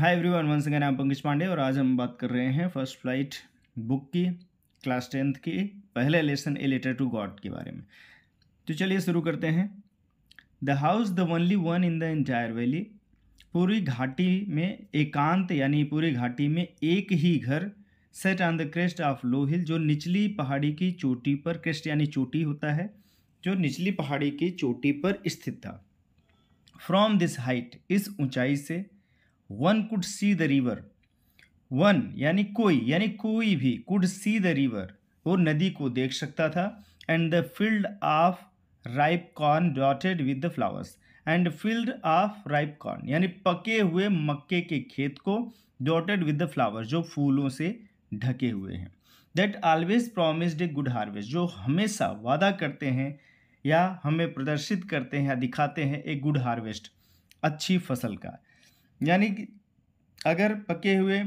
hi everyone once again आप पंकज पांडे और आज हम बात कर रहे हैं फर्स्ट फ्लाइट बुक की क्लास टेंथ की पहले lesson a letter to God के बारे में तो चलिए शुरू करते हैं the house the only one in the entire valley पूरी घाटी में एकांत यानी पूरी घाटी में एक ही घर set on the crest of low hill जो निचली पहाड़ी की चोटी पर क्रेस्ट यानी चोटी होता है जो निचली पहाड़ी की चोटी पर स्थित था फ्रॉम दिस हाइट इस ऊंचाई से one could see the river one यानी कोई यानी कोई भी कुड सी द रिवर वो नदी को देख सकता था and the field of ripe corn dotted with the flowers and field of ripe corn यानी पके हुए मक्के के खेत को डॉटेड विद द फ्लावर्स जो फूलों से ढके हुए हैं that always promised a good harvest जो हमेशा वादा करते हैं या हमें प्रदर्शित करते हैं या दिखाते हैं ए गुड हार्वेस्ट अच्छी फसल का यानी कि अगर पके हुए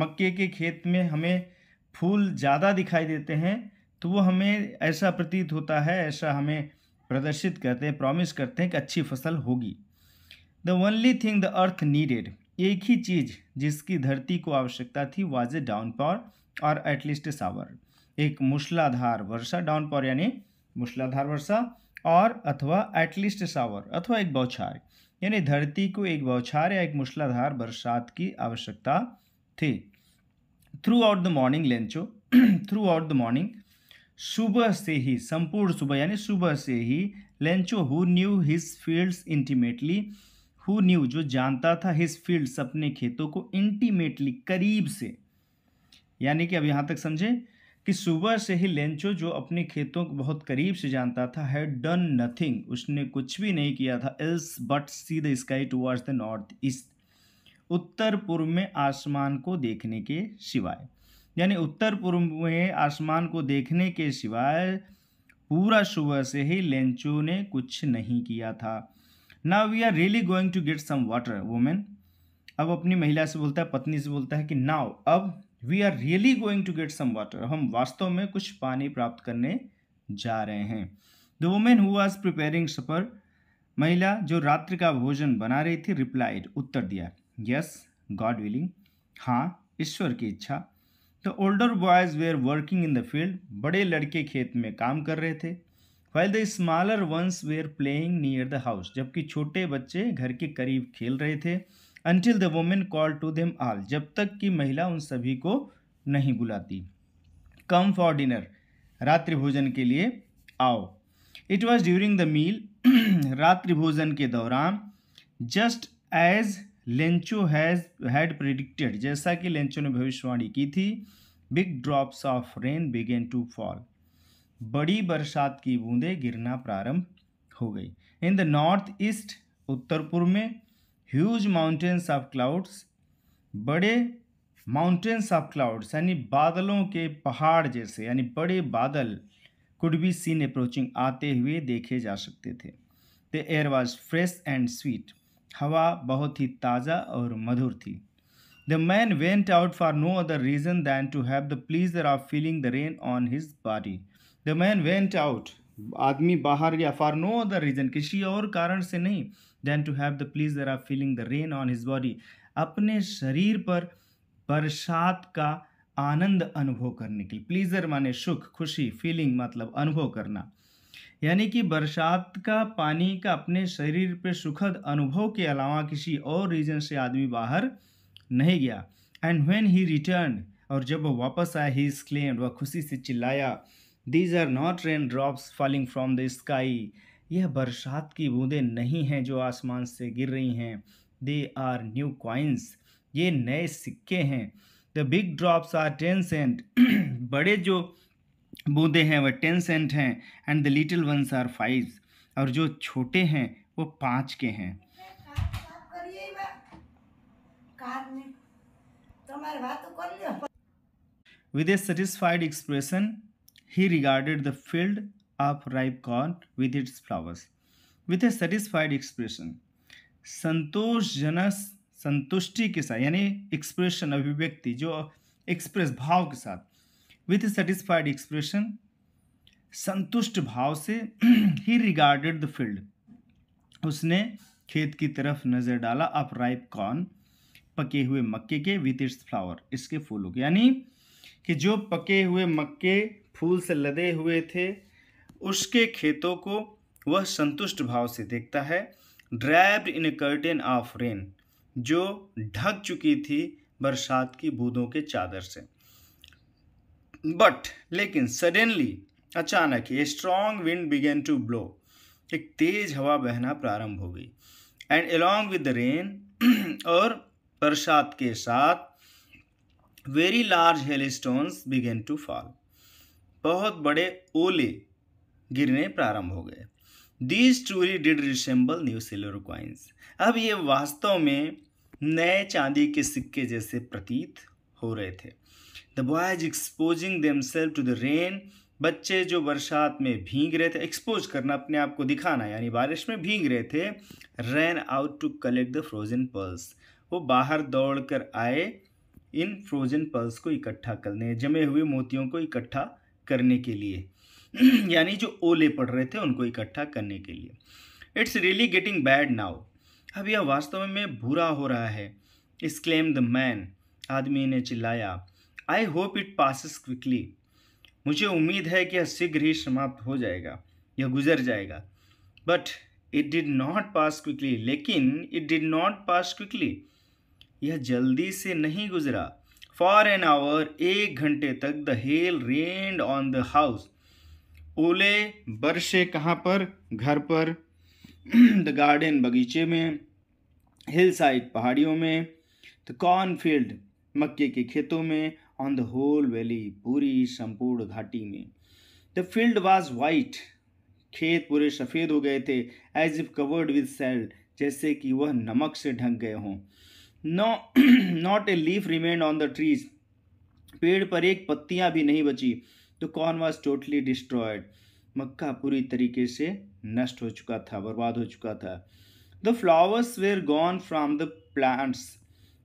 मक्के के खेत में हमें फूल ज़्यादा दिखाई देते हैं तो वो हमें ऐसा प्रतीत होता है ऐसा हमें प्रदर्शित करते हैं प्रॉमिस करते हैं कि अच्छी फसल होगी the only thing the earth needed एक ही चीज़ जिसकी धरती को आवश्यकता थी वाज ए डाउन पावर और एटलीस्ट ए सावर एक मूसलाधार वर्षा डाउन पावर यानी मूसलाधार वर्षा और अथवा एटलीस्ट सावर अथवा एक बौछार यानी धरती को एक बौछार या एक मूसलाधार बरसात की आवश्यकता थी throughout the morning Lencho throughout the morning सुबह से ही संपूर्ण सुबह यानी सुबह से ही Lencho who knew his fields intimately who knew जो जानता था हिज फील्ड्स अपने खेतों को इंटीमेटली करीब से यानी कि अब यहाँ तक समझे कि सुबह से ही लेंचो जो अपने खेतों को बहुत करीब से जानता था है डन नथिंग उसने कुछ भी नहीं किया था else but see the sky towards the north east उत्तर पूर्व में आसमान को देखने के सिवाय यानी उत्तर पूर्व में आसमान को देखने के सिवाय पूरा सुबह से ही लेंचो ने कुछ नहीं किया था ना we are really going to get some water woman अब अपनी महिला से बोलता है पत्नी से बोलता है कि नाव अब we are really going to get some water हम वास्तव में कुछ पानी प्राप्त करने जा रहे हैं the woman who was preparing supper महिला जो रात्रि का भोजन बना रही थी रिप्लाइड उत्तर दिया यस गॉड विलिंग हाँ ईश्वर की इच्छा the older boys were working in the field बड़े लड़के खेत में काम कर रहे थे well the smaller ones were playing near the house जबकि छोटे बच्चे घर के करीब खेल रहे थे until the woman call to them all जब तक कि महिला उन सभी को नहीं बुलाती कम फॉर डिनर रात्रि भोजन के लिए आओ it was during the meal रात्रि भोजन के दौरान just as Lencho has had predicted जैसा कि लेंचो ने भविष्यवाणी की थी big drops of rain began to fall बड़ी बरसात की बूंदें गिरना प्रारंभ हो गई इन द नॉर्थ ईस्ट उत्तर पूर्व में ह्यूज माउंटेन्स ऑफ क्लाउड्स बड़े माउंटेन्स ऑफ क्लाउड्स यानी बादलों के पहाड़ जैसे यानी बड़े बादल कुड बी सीन अप्रोचिंग आते हुए देखे जा सकते थे the air was fresh and sweet हवा बहुत ही ताज़ा और मधुर थी the man went out for no other reason than to have the pleasure of feeling the rain on his body the man went out आदमी बाहर गया फॉर नो अदर रीज़न किसी और कारण से नहीं then to have the pleasure are feeling the rain on his body अपने शरीर पर बरसात का आनंद अनुभव करने के लिए प्लीजर माने सुख खुशी फीलिंग मतलब अनुभव करना यानी कि बरसात का पानी का अपने शरीर पे सुखद अनुभव के अलावा किसी और रीजन से आदमी बाहर नहीं गया एंड व्हेन ही रिटर्न और जब वो वापस आया ही इस वह खुशी से चिल्लाया these are not rain drops falling from the sky यह बरसात की बूंदें नहीं हैं जो आसमान से गिर रही हैं दे आर न्यू कॉइन्स ये नए सिक्के हैं the big drops are ten cent बड़े जो बूंदे हैं वह टेन सेंट हैं and the little ones are five और जो छोटे हैं वो पाँच के हैं with a satisfied expression he regarded the field of ripe corn with its flowers with a satisfied expression संतोषजनक संतुष्टि के साथ यानी एक्सप्रेशन अभिव्यक्ति जो एक्सप्रेस भाव के साथ विथ सेटिस्फाइड एक्सप्रेशन संतुष्ट भाव से ही रिगार्डेड द फील्ड उसने खेत की तरफ नज़र डाला अप राइप कॉर्न पके हुए मक्के के विथ इट्स फ्लावर इसके फूलों के यानी कि जो पके हुए मक्के फूल से लदे हुए थे उसके खेतों को वह संतुष्ट भाव से देखता है draped in curtain of rain जो ढक चुकी थी बरसात की बूंदों के चादर से बट लेकिन सडनली अचानक ही strong wind began to blow एक तेज हवा बहना प्रारंभ हो गई एंड एलोंग विद रेन और बरसात के साथ very large hail stones began to fall बहुत बड़े ओले गिरने प्रारंभ हो गए these truly did resemble new silver coins अब ये वास्तव में नए चांदी के सिक्के जैसे प्रतीत हो रहे थे the boys exposing them self to the rain बच्चे जो बरसात में भीग रहे थे एक्सपोज करना अपने आप को दिखाना यानी बारिश में भीग रहे थे ran out to collect the frozen pearls वो बाहर दौड़ कर आए इन फ्रोजन पर्ल्स को इकट्ठा करने जमे हुए मोतियों को इकट्ठा करने के लिए यानी जो ओले पढ़ रहे थे उनको इकट्ठा करने के लिए it's really getting bad now अब यह वास्तव में बुरा हो रहा है इसक्लेम द मैन आदमी ने चिल्लाया I hope it passes quickly मुझे उम्मीद है कि यह शीघ्र ही समाप्त हो जाएगा यह गुजर जाएगा but it did not pass quickly लेकिन it did not pass quickly यह जल्दी से नहीं गुजरा फॉर एन आवर एक घंटे तक the hail rained on the house ओले बरसे कहाँ पर घर पर द गार्डन बगीचे में हिल साइड पहाड़ियों में द कॉर्न फील्ड मक्के के खेतों में ऑन द होल वैली पूरी संपूर्ण घाटी में द फील्ड वॉज वाइट खेत पूरे सफ़ेद हो गए थे as if covered with salt जैसे कि वह नमक से ढक गए हों no not a leaf remain on the trees पेड़ पर एक पत्तियां भी नहीं बची तो कौन वॉज टोटली डिस्ट्रॉयड मक्का पूरी तरीके से नष्ट हो चुका था बर्बाद हो चुका था the flowers were gone from the plants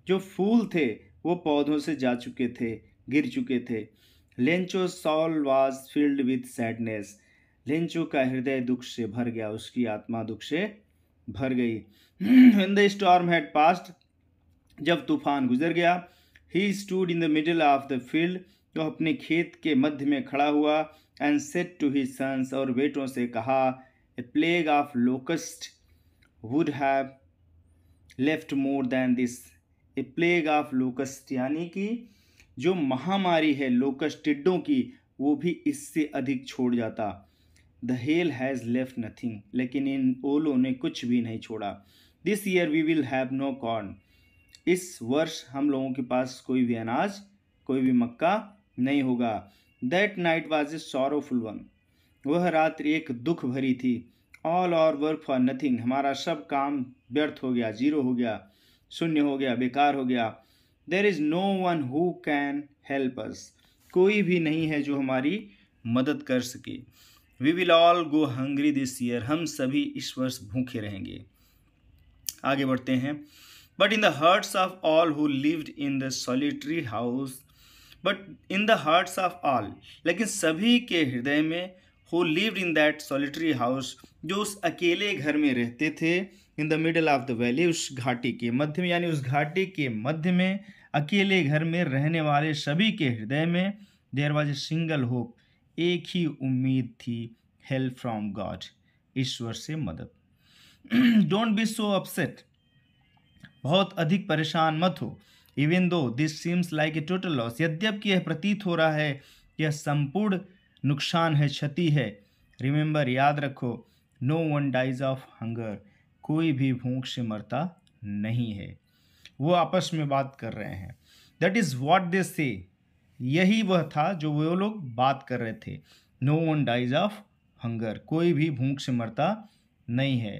जो फूल थे वो पौधों से जा चुके थे गिर चुके थे Lencho soul was filled with sadness लेंचो का हृदय दुख से भर गया उसकी आत्मा दुख से भर गई in the storm had passed जब तूफान गुजर गया he stood in the middle of the field वह तो अपने खेत के मध्य में खड़ा हुआ and said to his sons और बेटों से कहा a plague of locust would have left more than this a plague of locust यानी कि जो महामारी है लोकस्ट टिड्डों की वो भी इससे अधिक छोड़ जाता the hail has left nothing लेकिन इन ओलों ने कुछ भी नहीं छोड़ा this year we will have no corn इस वर्ष हम लोगों के पास कोई भी अनाज कोई भी मक्का नहीं होगा that night was a sorrowful one वह रात्रि एक दुख भरी थी ऑल और वर्क फॉर नथिंग हमारा सब काम व्यर्थ हो गया जीरो हो गया शून्य हो गया बेकार हो गया there is no one who can help us कोई भी नहीं है जो हमारी मदद कर सके we will all go hungry this year हम सभी इस वर्ष भूखे रहेंगे आगे बढ़ते हैं but in the hearts of all who lived in the solitary house but in the hearts of all लेकिन सभी के हृदय में who lived in that solitary house जो उस अकेले घर में रहते थे in the middle of the valley उस घाटी के मध्य में यानी उस घाटी के मध्य में अकेले घर में रहने वाले सभी के हृदय में there was a single hope एक ही उम्मीद थी हेल्प फ्रॉम गॉड ईश्वर से मदद डोंट बी सो अपसेट बहुत अधिक परेशान मत हो even though this seems like a total loss यद्यपि यह प्रतीत हो रहा है यह संपूर्ण नुकसान है क्षति है रिमेंबर याद रखो no one dies of hunger कोई भी भूख से मरता नहीं है वो आपस में बात कर रहे हैं दैट इज़ वॉट दे से यही वह था जो वो लोग बात कर रहे थे no one dies of hunger कोई भी भूख से मरता नहीं है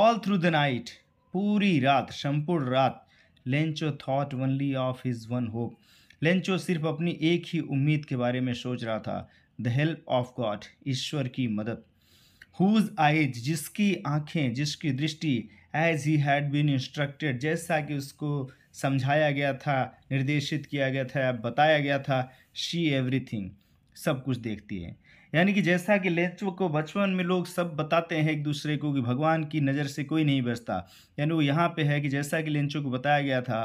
ऑल थ्रू द नाइट पूरी रात संपूर्ण रात Lencho thought only of his one hope Lencho सिर्फ अपनी एक ही उम्मीद के बारे में सोच रहा था द हेल्प ऑफ गॉड ईश्वर की मदद हुज आइज जिसकी आँखें जिसकी दृष्टि as he had been instructed जैसा कि उसको समझाया गया था निर्देशित किया गया था बताया गया था शी एवरीथिंग सब कुछ देखती है यानी कि जैसा कि लेचव को बचपन में लोग सब बताते हैं एक दूसरे को कि भगवान की नज़र से कोई नहीं बचता यानी वो यहाँ पे है कि जैसा कि लेंचो को बताया गया था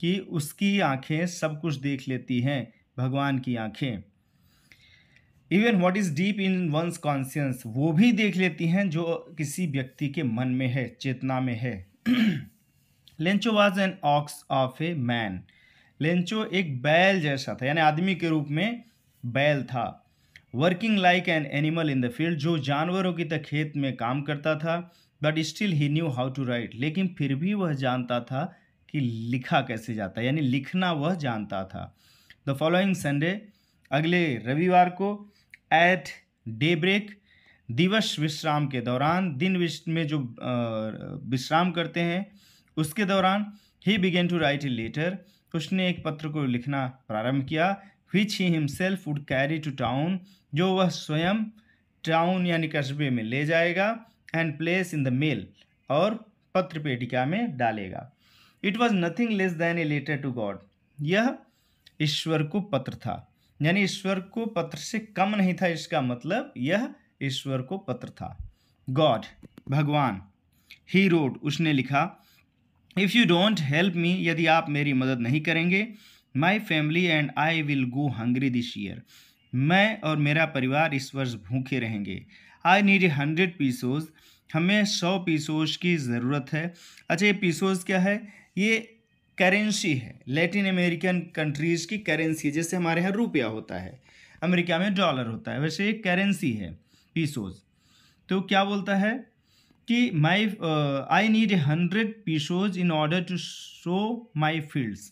कि उसकी आंखें सब कुछ देख लेती हैं भगवान की आंखें even what is deep in one's conscience वो भी देख लेती हैं जो किसी व्यक्ति के मन में है चेतना में है Lencho was an ox of a man Lencho एक बैल जैसा था यानी आदमी के रूप में बैल था working like an animal in the field जो जानवरों की तक खेत में काम करता था but still he knew how to write लेकिन फिर भी वह जानता था कि लिखा कैसे जाता यानी लिखना वह जानता था द फॉलोइंग संडे अगले रविवार को एट डे ब्रेक दिवस विश्राम के दौरान दिन विश में जो विश्राम करते हैं उसके दौरान he began to write a letter उसने एक पत्र को लिखना प्रारंभ किया which he himself would carry to town जो वह स्वयं टाउन यानी कस्बे में ले जाएगा and place in the mail और पत्र पेटिका में डालेगा it was nothing less than a letter to God यह ईश्वर को पत्र था यानी ईश्वर को पत्र से कम नहीं था इसका मतलब यह ईश्वर को पत्र था गॉड भगवान ही रोड उसने लिखा if you don't help me यदि आप मेरी मदद नहीं करेंगे my family and I will go hungry this year मैं और मेरा परिवार इस वर्ष भूखे रहेंगे I need a hundred pesos हमें सौ पीसोज की ज़रूरत है अच्छा ये पीसोज क्या है ये करेंसी है लैटिन अमेरिकन कंट्रीज़ की करेंसी जैसे हमारे यहाँ रुपया होता है अमेरिका में डॉलर होता है वैसे ये करेंसी है पीसोज तो क्या बोलता है कि my I need hundred pesos in order to sow my fields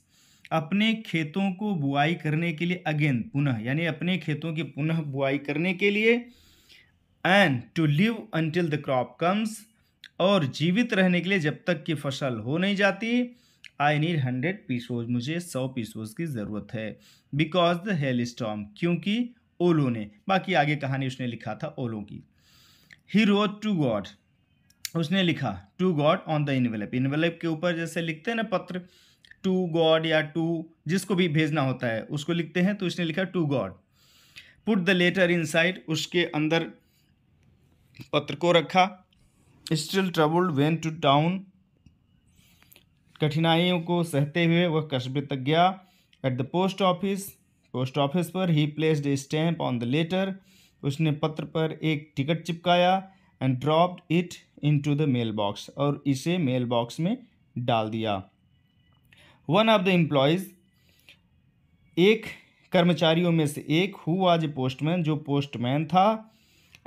अपने खेतों को बुआई करने के लिए अगेन पुनः यानी अपने खेतों की पुनः बुआई करने के लिए and to live until the crop comes और जीवित रहने के लिए जब तक कि फसल हो नहीं जाती आई नीड हंड्रेड पीसोज मुझे सौ पीसोज की ज़रूरत है बिकॉज द हेल स्टॉम क्योंकि ओलो ने बाकी आगे कहानी उसने लिखा था ओलो की ही रोड टू गॉड उसने लिखा to God on the envelope envelope के ऊपर जैसे लिखते हैं ना पत्र टू गॉड या टू जिसको भी भेजना होता है उसको लिखते हैं तो इसने लिखा to God put the letter inside उसके अंदर पत्र को रखा still troubled went to town कठिनाइयों को सहते हुए वह कस्बे तक गया at the post office post office पर he placed a stamp on the letter उसने पत्र पर एक टिकट चिपकाया and dropped it into the mail box और इसे मेल बॉक्स में डाल दिया वन ऑफ द एम्प्लॉयज़ एक कर्मचारियों में से एक हु वाज ए पोस्टमैन जो पोस्टमैन था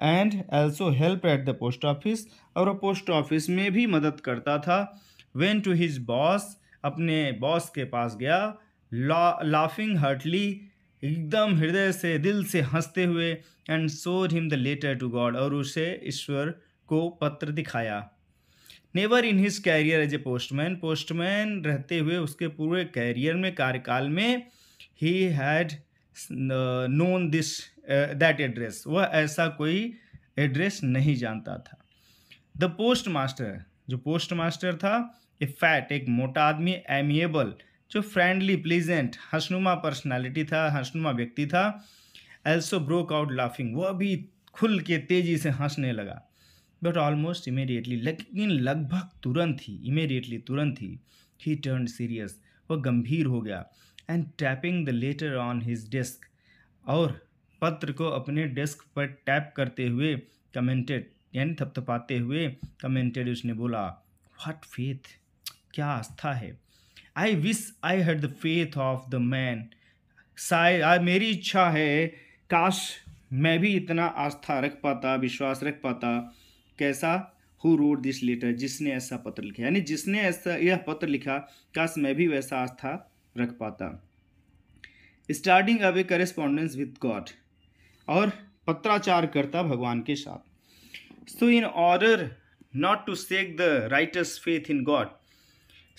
and also help at the post office और वो पोस्ट ऑफिस में भी मदद करता था वेन टू हिज बॉस अपने बॉस के पास गया लाफिंग हर्टली एकदम हृदय से दिल से हंसते हुए and showed him the letter to God और उसे ईश्वर को पत्र दिखाया never in his career as a postman postman रहते हुए उसके पूरे कैरियर में कार्यकाल में he had known this that address वह ऐसा कोई एड्रेस नहीं जानता था द पोस्ट मास्टर जो पोस्ट मास्टर था ए फैट एक मोटा आदमी एमिएबल जो फ्रेंडली प्लीजेंट हंसनुमा पर्सनालिटी था हंसनुमा व्यक्ति था एल्सो ब्रोक आउट लाफिंग वह भी खुल के तेज़ी से हंसने लगा बट ऑलमोस्ट इमेडिएटली लेकिन लगभग तुरंत ही इमेडिएटली तुरंत ही ही टर्न सीरियस वह गंभीर हो गया and tapping the letter on his desk और पत्र को अपने डेस्क पर टैप करते हुए कमेंटेड यानी थपथपाते हुए कमेंटेड उसने बोला व्हाट फेथ क्या आस्था है I wish I had the faith of the man say मेरी इच्छा है काश मैं भी इतना आस्था रख पाता विश्वास रख पाता कैसा हु रोड दिस लेटर जिसने ऐसा पत्र लिखा यानी जिसने ऐसा यह पत्र लिखा काश मैं भी वैसा आस्था रख पाता स्टार्टिंग अब ए करेस्पॉन्डेंस विद गॉड और पत्राचार करता भगवान के साथ so in order not to shake the writer's faith in God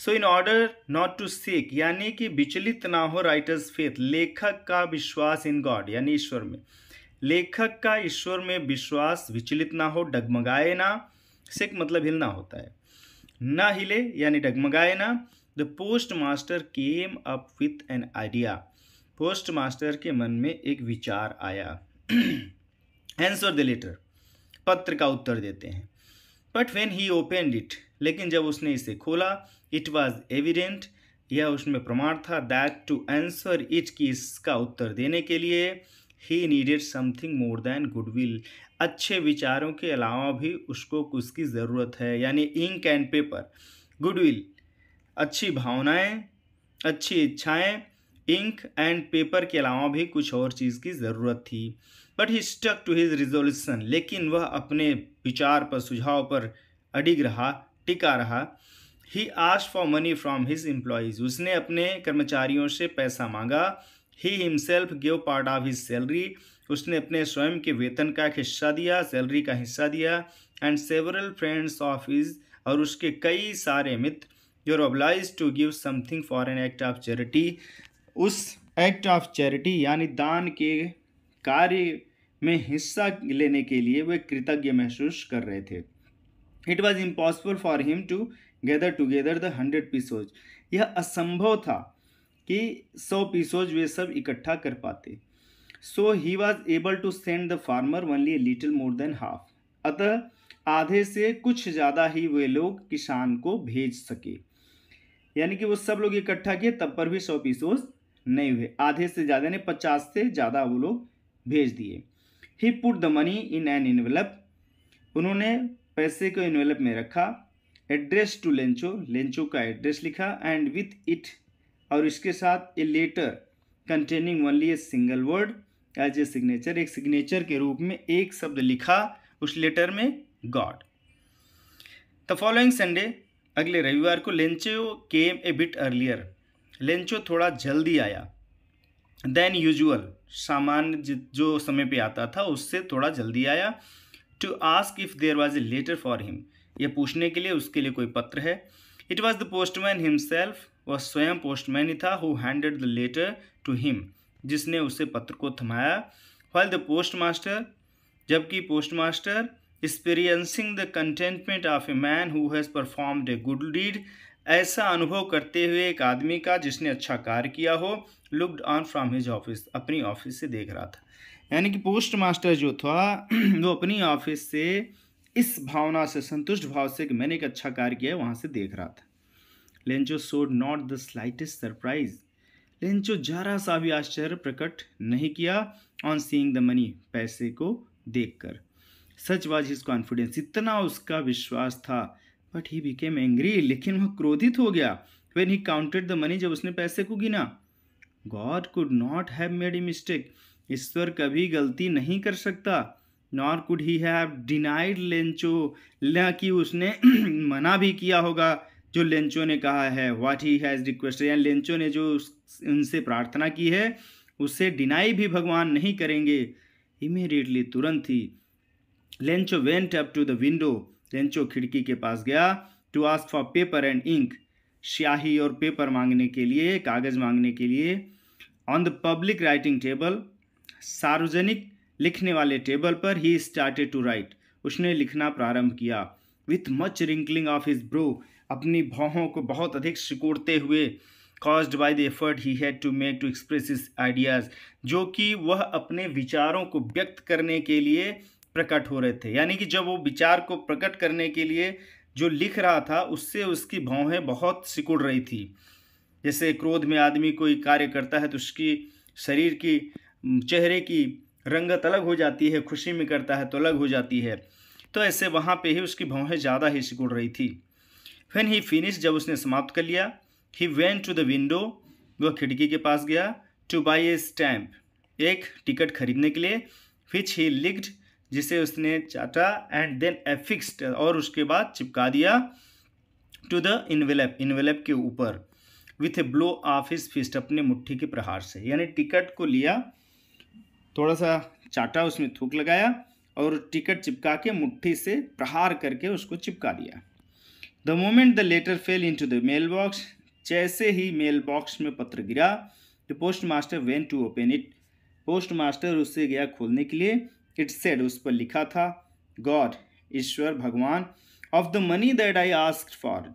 so in order not to shake यानी कि विचलित ना हो राइटर्स फेथ लेखक का विश्वास इन गॉड यानी ईश्वर में लेखक का ईश्वर में विश्वास विचलित ना हो डगमगाए ना सिक मतलब हिलना होता है ना हिले यानी डगमगाए ना the postmaster came up with an idea postmaster के मन में एक विचार आया एंसर द लेटर पत्र का उत्तर देते हैं but when he opened it लेकिन जब उसने इसे खोला इट वॉज एविडेंट यह उसमें प्रमाण था दैट टू आंसर इट कि इसका उत्तर देने के लिए he needed something more than goodwill अच्छे विचारों के अलावा भी उसको उसकी ज़रूरत है यानी इंक एंड पेपर गुडविल अच्छी भावनाएं अच्छी इच्छाएं इंक एंड पेपर के अलावा भी कुछ और चीज़ की ज़रूरत थी but he stuck to his resolution लेकिन वह अपने विचार पर सुझाव पर अडिग रहा टिका रहा ही आश for money from his employees उसने अपने कर्मचारियों से पैसा मांगा he himself gave part of his salary उसने अपने स्वयं के वेतन का एक हिस्सा दिया सैलरी का हिस्सा दिया and several friends of his और उसके कई सारे मित्र were obliged to give something for an act of charity उस एक्ट ऑफ चैरिटी यानी दान के कार्य में हिस्सा लेने के लिए वे कृतज्ञ महसूस कर रहे थे it was impossible for him to gather together the hundred pesos यह असंभव था कि सौ पीसोज वे सब इकट्ठा कर पाते so he was able to send the farmer only little more than half अतः आधे से कुछ ज़्यादा ही वे लोग किसान को भेज सके यानी कि वो सब लोग इकट्ठा किए तब पर भी सौ पीसोज नहीं हुए आधे से ज़्यादा ने पचास से ज़्यादा वो लोग भेज दिए he put the money in an envelope उन्होंने पैसे को इन्वेलप में रखा एड्रेस टू लेंचो लेंचो का एड्रेस लिखा एंड विथ इट और इसके साथ a letter containing only a single word as a signature एक सिग्नेचर के रूप में एक शब्द लिखा उस लेटर में गॉड द फॉलोइंग संडे अगले रविवार को Lencho came a bit earlier Lencho थोड़ा जल्दी आया देन यूजुअल सामान जो समय पे आता था उससे थोड़ा जल्दी आया to ask if there was a letter for him यह पूछने के लिए उसके लिए कोई पत्र है it was the postman himself वह स्वयं पोस्टमैन ही था who handed the letter to him जिसने उसे पत्र को थमाया वाइल द पोस्ट मास्टर जबकि postmaster experiencing the contentment of a man who has performed a good deed ऐसा अनुभव करते हुए एक आदमी का जिसने अच्छा कार्य किया हो looked on from his office अपनी ऑफिस से देख रहा था यानी कि पोस्ट मास्टर जो था वो अपनी ऑफिस से इस भावना से संतुष्ट भाव से कि मैंने एक अच्छा कार्य किया है वहाँ से देख रहा था Lencho showed not the slightest surprise Lencho जरा सा भी आश्चर्य प्रकट नहीं किया ऑन सीइंग द मनी पैसे को देखकर सच वाज हिज कॉन्फिडेंस इतना उसका विश्वास था बट ही बिकेम एंग्री लेकिन वह क्रोधित हो गया when he counted the money जब उसने पैसे को गिना God could not have made a mistake ईश्वर कभी गलती नहीं कर सकता nor could he have denied Lencho ना कि उसने मना भी किया होगा जो लेंचो ने कहा है व्हाट ही हैज़ रिक्वेस्टेड या लेंचो ने जो उनसे प्रार्थना की है उससे डिनाई भी भगवान नहीं करेंगे इमीडिएटली तुरंत ही Lencho went up to the window Lencho खिड़की के पास गया to ask for paper and ink स्याही और पेपर मांगने के लिए कागज़ मांगने के लिए on the public writing table सार्वजनिक लिखने वाले टेबल पर ही स्टार्टेड टू राइट उसने लिखना प्रारंभ किया with much wrinkling of his brow अपनी भौहों को बहुत अधिक सिकोड़ते हुए caused by the effort he had to make to express his ideas जो कि वह अपने विचारों को व्यक्त करने के लिए प्रकट हो रहे थे यानी कि जब वो विचार को प्रकट करने के लिए जो लिख रहा था उससे उसकी भौहें बहुत सिकुड़ रही थी जैसे क्रोध में आदमी कोई कार्य करता है तो उसकी शरीर की चेहरे की रंगत अलग हो जाती है खुशी में करता है तो अलग हो जाती है तो ऐसे वहाँ पे ही उसकी भौहें ज़्यादा ही सिकुड़ रही थी वेन ही फिनिश जब उसने समाप्त कर लिया he went to the window वह खिड़की के पास गया टू बाई ए स्टैम्प एक टिकट खरीदने के लिए विच ही लिग्ड जिसे उसने चाटा एंड देन एफिक्सड और उसके बाद चिपका दिया टू द इनवेलप इनवेलप के ऊपर with a blow of his fist अपने मुट्ठी के प्रहार से यानी टिकट को लिया थोड़ा सा चाटा उसमें थूक लगाया और टिकट चिपका के मुट्ठी से प्रहार करके उसको चिपका दिया the moment the letter fell into the mail box जैसे ही मेल बॉक्स में पत्र गिरा the postmaster went to open it postmaster उससे गया खोलने के लिए इट सेड उस पर लिखा था गॉड ईश्वर भगवान of the money that I ask for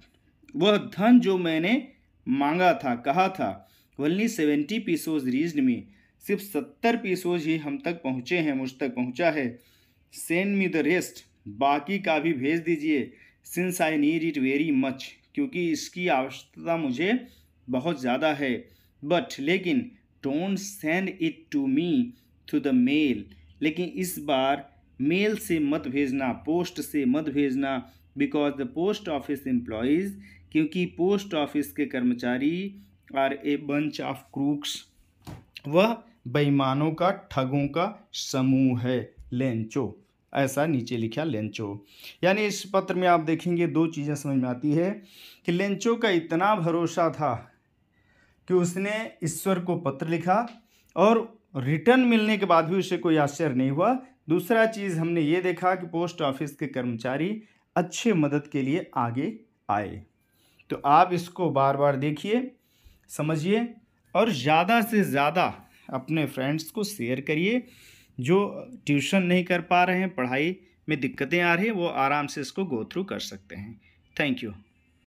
वह धन जो मैंने मांगा था कहा था वल्ली सेवेंटी पीसोज रीज मी सिर्फ सत्तर पीसोज ही हम तक पहुँचे हैं मुझ तक पहुँचा है सेंड मी द रेस्ट बाकी का भी भेज दीजिए since I need it very much क्योंकि इसकी आवश्यकता मुझे बहुत ज़्यादा है बट लेकिन don't send it to me through the mail लेकिन इस बार मेल से मत भेजना पोस्ट से मत भेजना because the post office employees क्योंकि पोस्ट ऑफिस के कर्मचारी are a bunch of crooks वह बेईमानों का ठगों का समूह है लेंचो ऐसा नीचे लिखा लेंचो यानी इस पत्र में आप देखेंगे दो चीज़ें समझ में आती है कि लेंचो का इतना भरोसा था कि उसने ईश्वर को पत्र लिखा और रिटर्न मिलने के बाद भी उसे कोई आश्चर्य नहीं हुआ दूसरा चीज़ हमने ये देखा कि पोस्ट ऑफिस के कर्मचारी अच्छे मदद के लिए आगे आए तो आप इसको बार बार देखिए समझिए और ज़्यादा से ज़्यादा अपने फ्रेंड्स को शेयर करिए जो ट्यूशन नहीं कर पा रहे हैं पढ़ाई में दिक्कतें आ रही हैं वो आराम से इसको गो थ्रू कर सकते हैं थैंक यू